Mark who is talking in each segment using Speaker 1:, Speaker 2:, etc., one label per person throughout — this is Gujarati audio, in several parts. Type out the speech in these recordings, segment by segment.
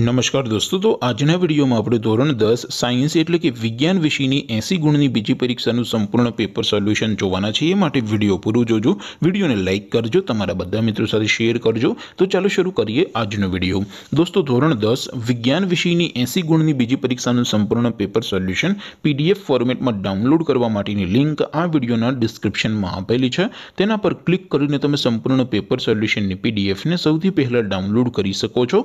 Speaker 1: નમસ્કાર દોસ્તો તો આજના વિડીયોમાં આપણે ધોરણ દસ સાયન્સ એટલે કે વિજ્ઞાન વિષયની એંસી ગુણની બીજી પરીક્ષાનું સંપૂર્ણ પેપર સોલ્યુશન જોવાના છે એ માટે વિડીયો પૂરું જોજો વિડીયોને લાઇક કરજો તમારા બધા મિત્રો સાથે શેર કરજો તો ચાલો શરૂ કરીએ આજનો વિડીયો દોસ્તો ધોરણ દસ વિજ્ઞાન વિષયની એંસી ગુણની બીજી પરીક્ષાનું સંપૂર્ણ પેપર સોલ્યુશન પીડીએફ ફોર્મેટમાં ડાઉનલોડ કરવા માટેની લિંક આ વિડીયોના ડિસ્ક્રિપ્શનમાં આપેલી છે તેના પર ક્લિક કરીને તમે સંપૂર્ણ પેપર સોલ્યુશનની પીડીએફને સૌથી પહેલાં ડાઉનલોડ કરી શકો છો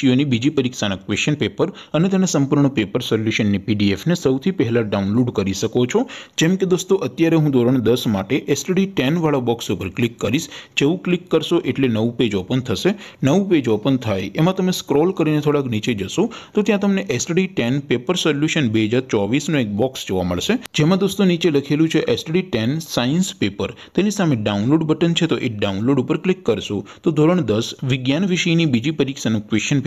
Speaker 1: વિષયોની બીજી પરીક્ષાના ક્વેશ્ચન પેપર અને તેના સંપૂર્ણ પેપર સોલ્યુશનની પીડીએફને સૌથી પહેલાં ડાઉનલોડ કરી શકો છો જેમ કે દોસ્તો અત્યારે હું ધોરણ દસ માટે એસટીડી ટેનવાળા બોક્સ ઉપર ક્લિક કરીશ જેવું ક્લિક કરશો એટલે નવું પેજ ઓપન થશે નવું પેજ ઓપન થાય એમાં તમે સ્ક્રોલ કરીને થોડાક નીચે જશો તો ત્યાં તમને એસટીડી ટેન પેપર સોલ્યુશન બે હજાર ચોવીસનો એક બોક્સ જોવા મળશે જેમાં દોસ્તો નીચે લખેલું છે એસટીડી ટેન સાયન્સ પેપર તેની સામે ડાઉનલોડ બટન છે તો એ ડાઉનલોડ ઉપર ક્લિક કરશો તો ધોરણ દસ વિજ્ઞાન વિષયની બીજી પરીક્ષાનું ક્વેશ્ચન